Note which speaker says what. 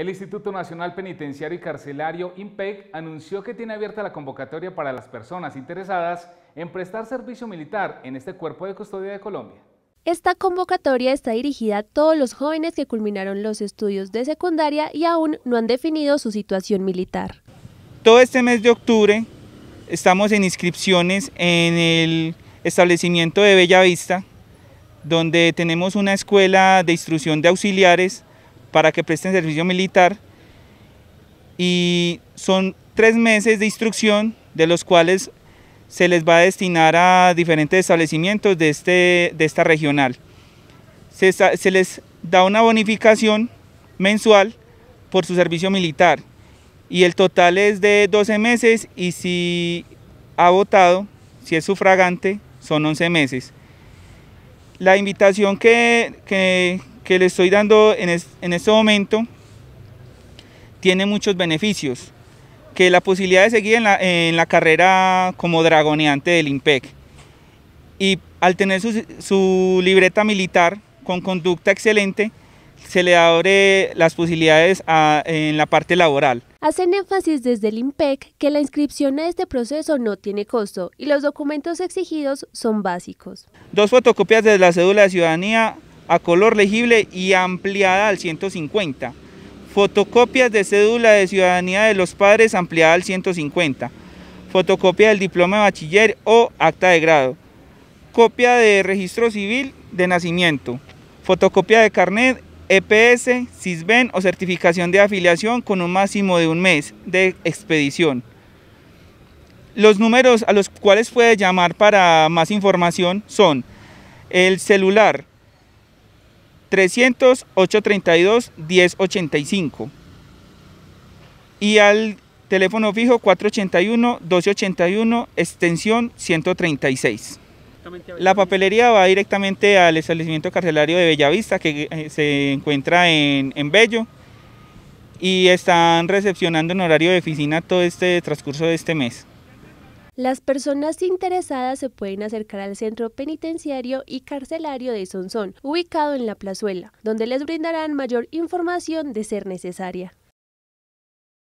Speaker 1: El Instituto Nacional Penitenciario y Carcelario, INPEC, anunció que tiene abierta la convocatoria para las personas interesadas en prestar servicio militar en este cuerpo de custodia de Colombia.
Speaker 2: Esta convocatoria está dirigida a todos los jóvenes que culminaron los estudios de secundaria y aún no han definido su situación militar.
Speaker 1: Todo este mes de octubre estamos en inscripciones en el establecimiento de Bellavista, donde tenemos una escuela de instrucción de auxiliares para que presten servicio militar y son tres meses de instrucción de los cuales se les va a destinar a diferentes establecimientos de, este, de esta regional. Se, les da una bonificación mensual por su servicio militar y el total es de 12 meses y si ha votado, si es sufragante, son 11 meses. La invitación que, que le estoy dando en, este momento tiene muchos beneficios. Que la posibilidad de seguir en la, carrera como dragoneante del IMPEC. Y al tener su, libreta militar con conducta excelente, se le abre las posibilidades en la parte laboral.
Speaker 2: Hacen énfasis desde el IMPEC que la inscripción a este proceso no tiene costo y los documentos exigidos son básicos.
Speaker 1: Dos fotocopias de la cédula de ciudadanía, a color legible y ampliada al 150. Fotocopias de cédula de ciudadanía de los padres ampliada al 150. Fotocopia del diploma de bachiller o acta de grado. Copia de registro civil de nacimiento. Fotocopia de carnet, EPS, CISBEN o certificación de afiliación con un máximo de un mes de expedición. Los números a los cuales puede llamar para más información son el celular 300-832-1085 y al teléfono fijo 481-1281 extensión 136. La papelería va directamente al establecimiento carcelario de Bellavista que eh, se encuentra en, en Bello y están recepcionando en horario de oficina todo este transcurso de este mes.
Speaker 2: Las personas interesadas se pueden acercar al centro penitenciario y carcelario de Sonsón, ubicado en la plazuela, donde les brindarán mayor información de ser necesaria.